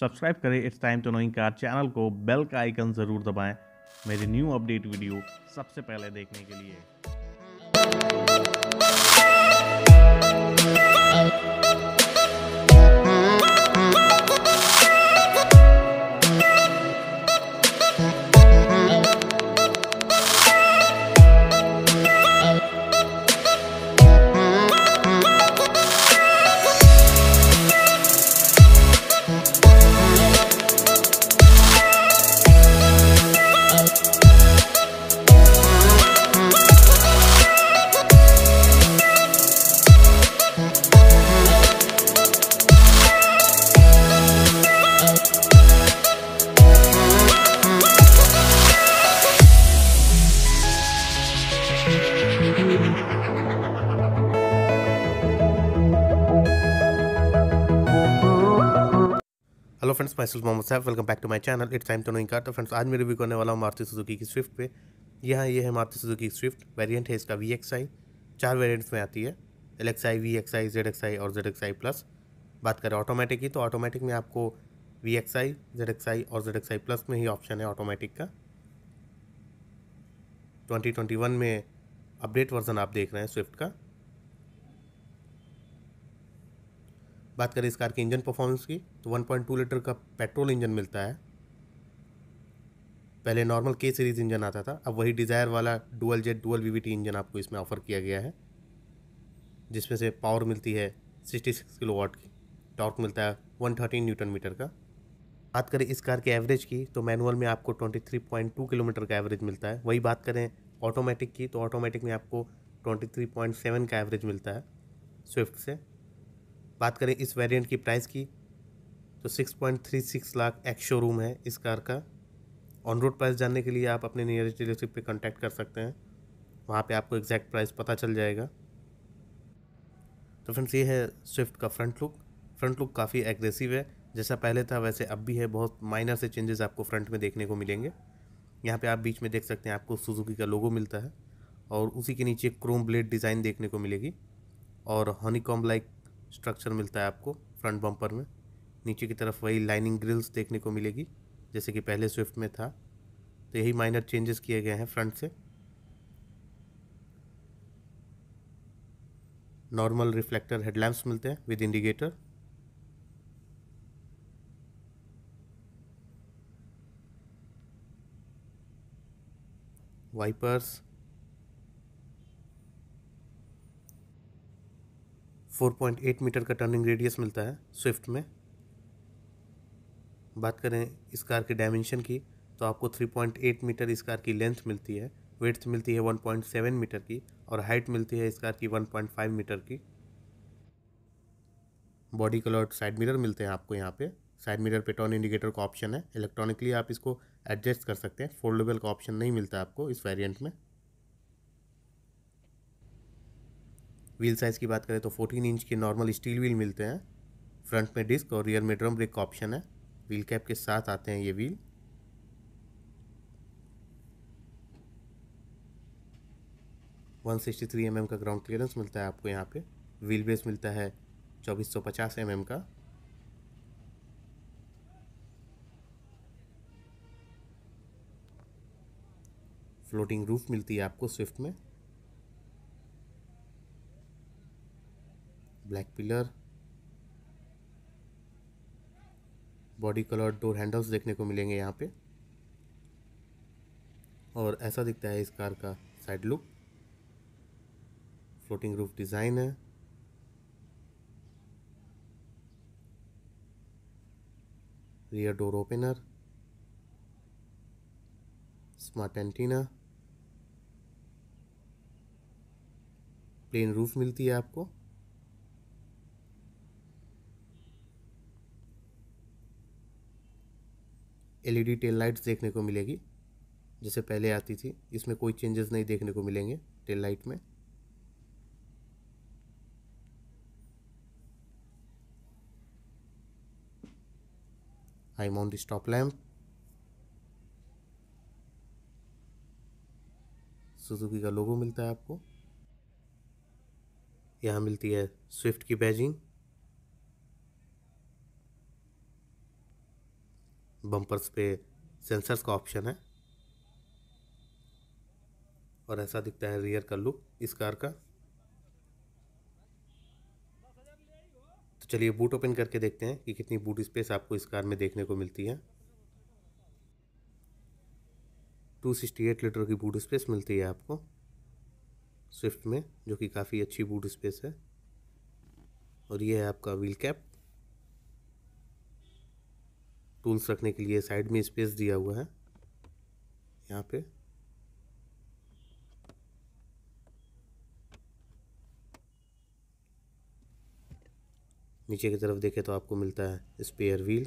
subscribe करें it's time to तो knowing car channel को बेल का आइकन ज़रूर दबाएं मेरी न्यू अपडेट वीडियो सबसे पहले देखने के लिए हेलो फ्रेंड्स मैं सुल मोहम्मद साहब welcome back to my channel it's time to knowing car तो फ्रेंड्स आज मैं रिव्यू करने वाला हूँ मारुति सुजुकी की स्विफ्ट पे यहाँ ये है मारुति सुजुकी की स्विफ्ट वेरिएंट है इसका वी एक्स आई चार वेरिएंट्स में आती है L X I V X I Z X I और जेड एक्स आई प्लस बात करें ऑटोमेटिक की तो ऑटोमेटिक में आपको V X I Z X I और जेड एक्स आई प्लस में ही ऑप्शन है ऑटोमेटिक का ट्वेंटी ट्वेंटी वन में अपडेट वर्जन आप देख रहे हैं स्विफ्ट का बात करें इस कार के इंजन परफॉर्मेंस की तो 1.2 लीटर का पेट्रोल इंजन मिलता है पहले नॉर्मल के सीरीज़ इंजन आता था अब वही डिज़ायर वाला dual jet dual VVT engine आपको इसमें ऑफ़र किया गया है जिसमें से पावर मिलती है 66 किलोवाट की टॉर्क मिलता है 113 न्यूटन मीटर का बात करें इस कार के एवरेज की तो मैनुअल में आपको 23.2 किलोमीटर का एवरेज मिलता है वही बात करें ऑटोमेटिक की तो ऑटोमेटिक में आपको 23.7 का एवरेज मिलता है स्विफ्ट से बात करें इस वेरिएंट की प्राइस की तो 6.36 लाख एक्स शोरूम है इस कार का ऑन रोड प्राइस जानने के लिए आप अपने नियरेस्ट डीलरशिप पे कांटेक्ट कर सकते हैं वहाँ पे आपको एग्जैक्ट प्राइस पता चल जाएगा तो फ्रेंड्स ये है स्विफ्ट का फ्रंट लुक फ्रंट लुक काफ़ी एग्रेसिव है जैसा पहले था वैसे अब भी है बहुत माइनर से चेंजेस आपको फ्रंट में देखने को मिलेंगे यहाँ पे आप बीच में देख सकते हैं आपको सुजुकी का लोगो मिलता है और उसी के नीचे क्रोम ब्लेड डिज़ाइन देखने को मिलेगी और हॉनीकॉम लाइक स्ट्रक्चर मिलता है आपको फ्रंट बम्पर में नीचे की तरफ वही लाइनिंग ग्रिल्स देखने को मिलेगी जैसे कि पहले स्विफ्ट में था तो यही माइनर चेंजेस किए गए हैं फ्रंट से नॉर्मल रिफ्लेक्टर हेडलैम्प्स मिलते हैं विद इंडिकेटर वाइपर्स 4.8 मीटर का टर्निंग रेडियस मिलता है स्विफ्ट में बात करें इस कार के डायमेंशन की तो आपको 3.8 मीटर इस कार की लेंथ मिलती है वेथ मिलती है 1.7 मीटर की और हाइट मिलती है इस कार की 1.5 मीटर की बॉडी कलर साइड मिरर मिलते हैं आपको यहाँ पे साइड मिरर पे टर्न इंडिकेटर का ऑप्शन है इलेक्ट्रॉनिकली आप इसको एडजस्ट कर सकते हैं फोल्डेबल का ऑप्शन नहीं मिलता आपको इस वेरियंट में व्हील साइज़ की बात करें तो 14 इंच के नॉर्मल स्टील व्हील मिलते हैं फ्रंट में डिस्क और रियर में ड्रम ब्रेक का ऑप्शन है व्हील कैप के साथ आते हैं ये wheel one sixty three M M का ग्राउंड क्लियरेंस मिलता है आपको यहाँ पे व्हील बेस मिलता है चौबीस सौ पचास एम mm एम का फ्लोटिंग रूफ मिलती है आपको स्विफ्ट में black pillar body colour door handles देखने को मिलेंगे यहाँ पे और ऐसा दिखता है इस कार का side look floating roof design है rear door opener smart antenna plain roof मिलती है आपको एलईडी टेल लाइट्स देखने को मिलेगी जैसे पहले आती थी इसमें कोई चेंजेस नहीं देखने को मिलेंगे टेल लाइट में eye mount stop lamp Suzuki का लोगो मिलता है आपको यहाँ मिलती है स्विफ्ट की बैजिंग बम्पर्स पे सेंसर्स का ऑप्शन है और ऐसा दिखता है रियर का लुक इस कार का तो चलिए बूट ओपन करके देखते हैं कि कितनी बूट स्पेस आपको इस कार में देखने को मिलती है 268 लीटर की बूट स्पेस मिलती है आपको स्विफ्ट में जो कि काफ़ी अच्छी बूट स्पेस है और ये है आपका व्हील कैप टूल्स रखने के लिए साइड में स्पेस दिया हुआ है यहाँ पे नीचे की तरफ देखें तो आपको मिलता है स्पेयर व्हील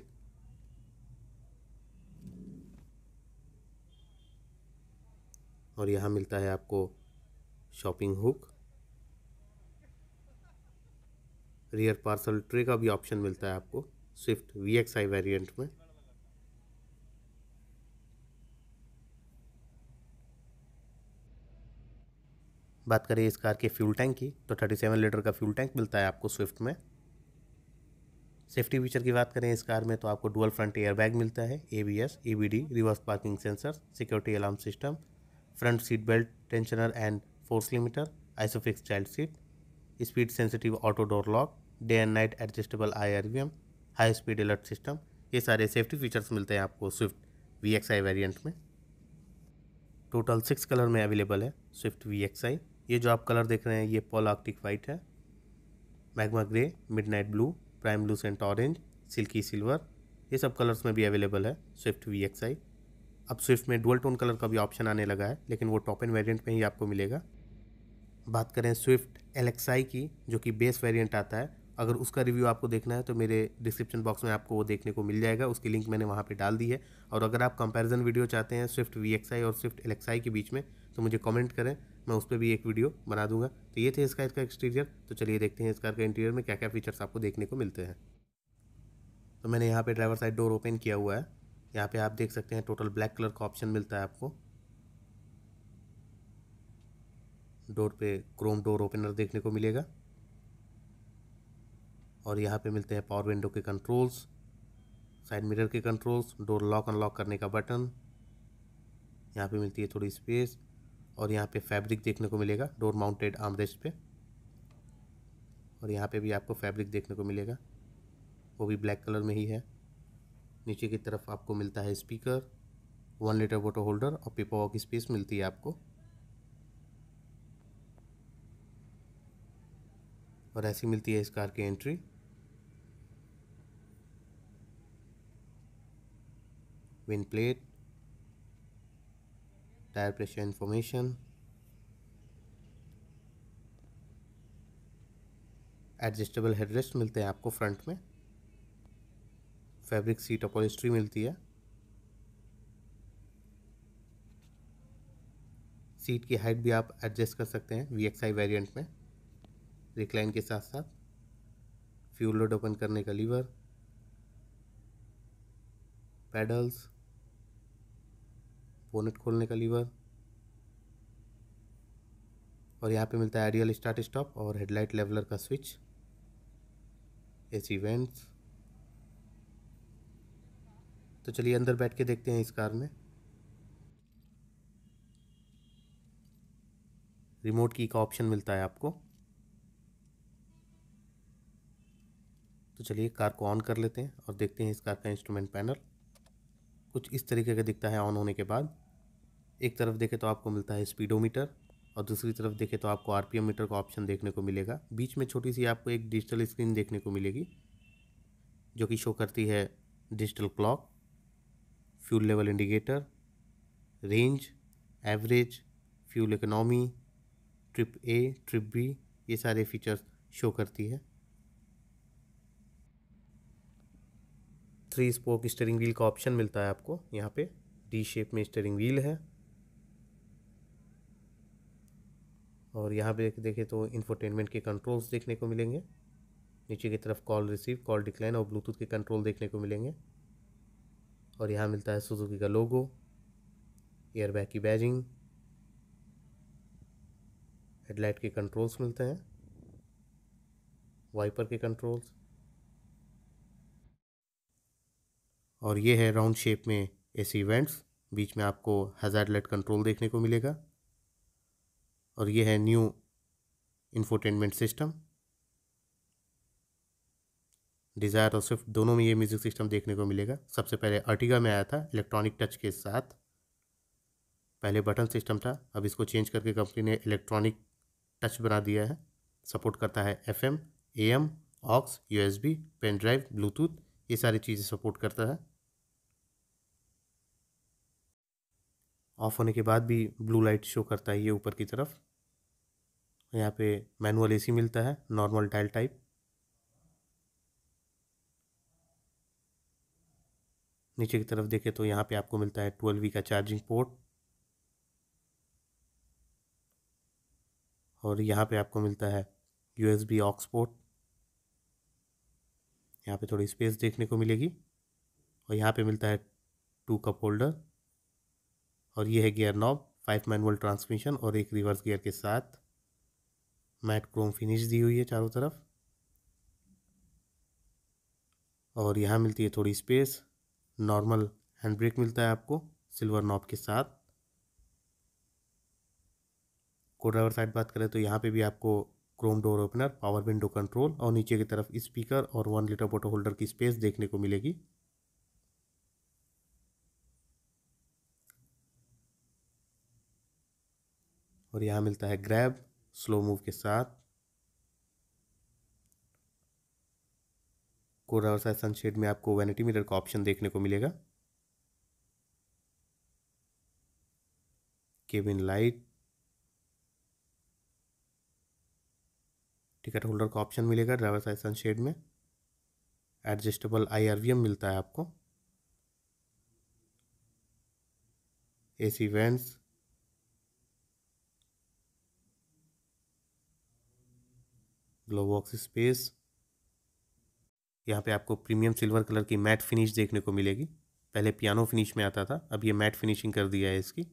और यहाँ मिलता है आपको shopping hook rear parcel tray का भी ऑप्शन मिलता है आपको Swift V X I variant में बात करें इस कार के फ्यूल टैंक की तो थर्टी सेवन लीटर का फ्यूल टैंक मिलता है आपको स्विफ्ट में सेफ्टी फीचर की बात करें इस कार में तो आपको डुअल फ्रंट एयरबैग मिलता है A S B D reverse parking sensor security alarm system front seat belt tensioner and force limiter Isofix child seat speed sensitive auto door lock day and night adjustable I R V M high speed alert system ये सारे safety features मिलते हैं आपको Swift V X I variant में total six colour में available है Swift V X I ये जो आप कलर देख रहे हैं ये पॉल आर्कटिक वाइट है magma grey midnight blue prime blue सेंट ऑरेंज सिल्की सिल्वर ये सब कलर्स में भी अवेलेबल है स्विफ्ट वी एक्स आई अब स्विफ्ट में डुअल टोन कलर का भी ऑप्शन आने लगा है लेकिन वो टॉप एंड वेरियंट में ही आपको मिलेगा बात करें स्विफ्ट एल एक्स आई की जो कि बेस वेरियंट आता है अगर उसका रिव्यू आपको देखना है तो मेरे डिस्क्रिप्शन बॉक्स में आपको वो देखने को मिल जाएगा उसकी लिंक मैंने वहाँ पर डाल दी है और अगर आप कंपेरिजन वीडियो चाहते हैं स्विफ्ट वी एक्स आई और स्विफ्ट एल एक्स आई के बीच में तो मुझे कॉमेंट करें मैं उस पर भी एक वीडियो बना दूंगा तो ये थे इस कार का एक्सटीरियर तो चलिए देखते हैं इस कार का इंटीरियर में क्या क्या फीचर्स आपको देखने को मिलते हैं तो मैंने यहाँ पे ड्राइवर साइड डोर ओपन किया हुआ है यहाँ पे आप देख सकते हैं टोटल ब्लैक कलर का ऑप्शन मिलता है आपको डोर पे क्रोम डोर ओपनर देखने को मिलेगा और यहाँ पे मिलते हैं पावर विंडो के कंट्रोल्स साइड मिरर के कंट्रोल्स डोर लॉक अनलॉक करने का बटन यहाँ पे मिलती है थोड़ी स्पेस और यहाँ पे फैब्रिक देखने को मिलेगा डोर माउंटेड आमरेस्ट पे और यहाँ पे भी आपको फैब्रिक देखने को मिलेगा वो भी ब्लैक कलर में ही है नीचे की तरफ आपको मिलता है स्पीकर वन लीटर वोटो होल्डर और पेपर वॉक स्पेस मिलती है आपको और ऐसी मिलती है इस कार की entry VIN plate tire pressure information adjustable headrest मिलते हैं आपको फ्रंट में फैब्रिक सीट अपोलिस्ट्री मिलती है सीट की हाइट भी आप एडजस्ट कर सकते हैं वी एक्स आई वेरियंट में रिक्लाइन के साथ साथ फ्यूल लोड ओपन करने का लीवर पैडल्स बोनेट खोलने का लीवर और यहाँ पे मिलता है आइडियल स्टार्ट स्टॉप और हेडलाइट लेवलर का स्विच एसी वेंट्स तो चलिए अंदर बैठ के देखते हैं इस कार में रिमोट की का ऑप्शन मिलता है आपको तो चलिए कार को ऑन कर लेते हैं और देखते हैं इस कार का इंस्ट्रूमेंट पैनल कुछ इस तरीके का दिखता है ऑन होने के बाद एक तरफ देखें तो आपको मिलता है स्पीडोमीटर और दूसरी तरफ देखें तो आपको आर मीटर का ऑप्शन देखने को मिलेगा बीच में छोटी सी आपको एक डिजिटल स्क्रीन देखने को मिलेगी जो कि शो करती है digital clock fuel level indicator range average fuel economy trip A trip B ये सारे फीचर्स शो करती है थ्री स्पोक स्टेरिंग व्हील का ऑप्शन मिलता है आपको यहाँ पे डी शेप में स्टेरिंग व्हील है और यहाँ पे देखें तो इन्फोटेनमेंट के कंट्रोल्स देखने को मिलेंगे नीचे की तरफ कॉल रिसीव कॉल डिक्लाइन और ब्लूटूथ के कंट्रोल देखने को मिलेंगे और यहाँ मिलता है सुजुकी का लोगो एयरबैग की बैजिंग हेडलाइट के कंट्रोल्स मिलते हैं वाइपर के कंट्रोल्स और ये है राउंड शेप में एसी वेंट्स बीच में आपको हज़ार लाइट कंट्रोल देखने को मिलेगा और ये है न्यू इन्फोटेनमेंट सिस्टम डिज़ायर और स्विफ्ट दोनों में ये म्यूज़िक सिस्टम देखने को मिलेगा सबसे पहले अर्टिगा में आया था इलेक्ट्रॉनिक टच के साथ पहले बटन सिस्टम था अब इसको चेंज करके कंपनी ने इलेक्ट्रॉनिक टच बना दिया है सपोर्ट करता है F M A M aux USB S B pen drive Bluetooth ये सारी चीज़ें सपोर्ट करता है ऑफ होने के बाद भी ब्लू लाइट शो करता है ये ऊपर की तरफ यहाँ पे मैनुअल एसी मिलता है नॉर्मल डायल टाइप नीचे की तरफ देखें तो यहाँ पे आपको मिलता है ट्वेल्व वी का चार्जिंग पोर्ट और यहाँ पे आपको मिलता है यूएसबी बी ऑक्स पोर्ट यहाँ पर थोड़ी स्पेस देखने को मिलेगी और यहाँ पे मिलता है टू कप होल्डर और ये है gear knob five manual transmission और एक रिवर्स गियर के साथ मैट क्रोम फिनिश दी हुई है चारों तरफ और यहाँ मिलती है थोड़ी स्पेस नॉर्मल हैंड ब्रेक मिलता है आपको सिल्वर नॉब के साथ को ड्राइवर साइड बात करें तो यहाँ पे भी आपको chrome door opener power window control और नीचे की तरफ स्पीकर और वन लीटर बोटो होल्डर की स्पेस देखने को मिलेगी और यहाँ मिलता है ग्रैब स्लो मूव के साथ कोरा और सनशेड में आपको वैनिटी मिरर का ऑप्शन देखने को मिलेगा केबिन लाइट टिकट होल्डर का ऑप्शन मिलेगा ड्राइवर साइज सनशेड में एडजस्टेबल आईआरवीएम मिलता है आपको AC vents glove box space यहाँ पे आपको प्रीमियम सिल्वर कलर की मैट फिनिश देखने को मिलेगी पहले पियानो फिनिश में आता था अब ये मैट फिनिशिंग कर दिया है इसकी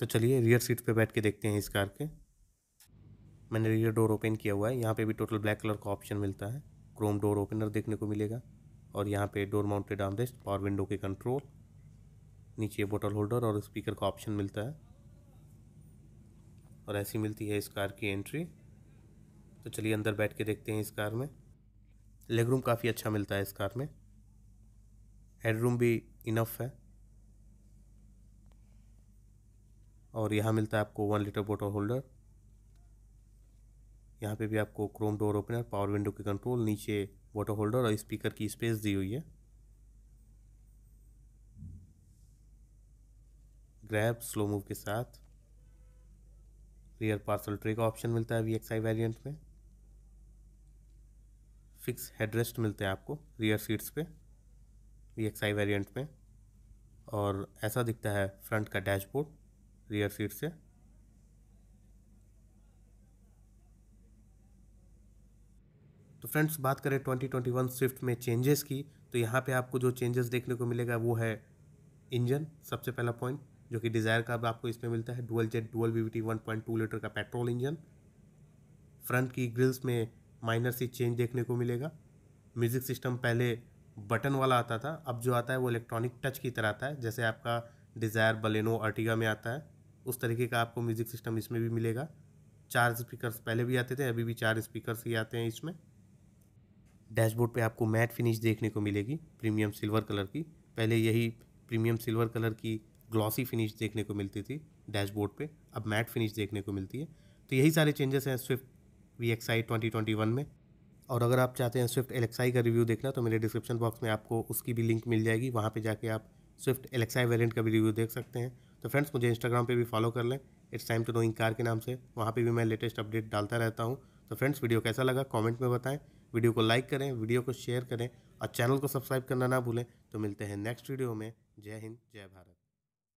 तो चलिए रियर सीट पे बैठ के देखते हैं इस कार के मैंने रियर डोर ओपन किया हुआ है यहाँ पे भी टोटल ब्लैक कलर का ऑप्शन मिलता है क्रोम डोर ओपनर देखने को मिलेगा और यहाँ पे door mounted armrest power window के कंट्रोल नीचे बोटल होल्डर और स्पीकर का ऑप्शन मिलता है और ऐसी मिलती है इस कार की एंट्री तो चलिए अंदर बैठ के देखते हैं इस कार में लेग रूम काफ़ी अच्छा मिलता है इस कार में हेड रूम भी इनफ है और यहाँ मिलता है आपको वन लीटर बोटल होल्डर यहाँ पे भी आपको chrome door opener power window के कंट्रोल नीचे वाटर होल्डर और स्पीकर की स्पेस दी हुई है ग्रैब स्लो मूव के साथ रियर पार्सल ट्रे का ऑप्शन मिलता है वी एक्स आई वेरियंट में फिक्स हेडरेस्ट मिलते हैं आपको रियर सीट्स पे वी एक्स आई वेरियंट में और ऐसा दिखता है फ्रंट का डैशबोर्ड रियर सीट से तो फ्रेंड्स बात करें 2021 स्विफ्ट में चेंजेस की तो यहाँ पे आपको जो चेंजेस देखने को मिलेगा वो है इंजन सबसे पहला पॉइंट जो कि डिज़ायर का अब आपको इसमें मिलता है dual jet dual V one point two litre का पेट्रोल इंजन फ्रंट की ग्रिल्स में माइनर सी चेंज देखने को मिलेगा म्यूज़िक सिस्टम पहले बटन वाला आता था अब जो आता है वो इलेक्ट्रॉनिक टच की तरह आता है जैसे आपका डिज़ायर बलेनो अर्टिगा में आता है उस तरीके का आपको म्यूज़िक सिस्टम इसमें भी मिलेगा चार स्पीकर पहले भी आते थे अभी भी चार स्पीकर ही आते हैं इसमें डैशबोर्ड पे आपको मैट फिनिश देखने को मिलेगी प्रीमियम सिल्वर कलर की पहले यही प्रीमियम सिल्वर कलर की ग्लॉसी फिनिश देखने को मिलती थी डैशबोर्ड पे अब मैट फिनिश देखने को मिलती है तो यही सारे चेंजेस हैं Swift V X I twenty twenty one में और अगर आप चाहते हैं स्विफ्ट एलेक्साई का रिव्यू देखना तो मेरे डिस्क्रिप्शन बॉक्स में आपको उसकी भी लिंक मिल जाएगी वहाँ पर जाके आप स्विफ्ट एलेक्साई वेरियंट का भी रिव्यू देख सकते हैं तो फ्रेंड्स मुझे इंस्टाग्राम पर भी फॉलो कर लें it's time to knowing car के नाम से वहाँ पर भी मैं लेटेस्ट अपडेट डालता रहता हूँ तो फ्रेंड्स वीडियो कैसा लगा कॉमेंट में बताएं वीडियो को लाइक करें वीडियो को शेयर करें और चैनल को सब्सक्राइब करना ना भूलें तो मिलते हैं नेक्स्ट वीडियो में जय हिंद जय भारत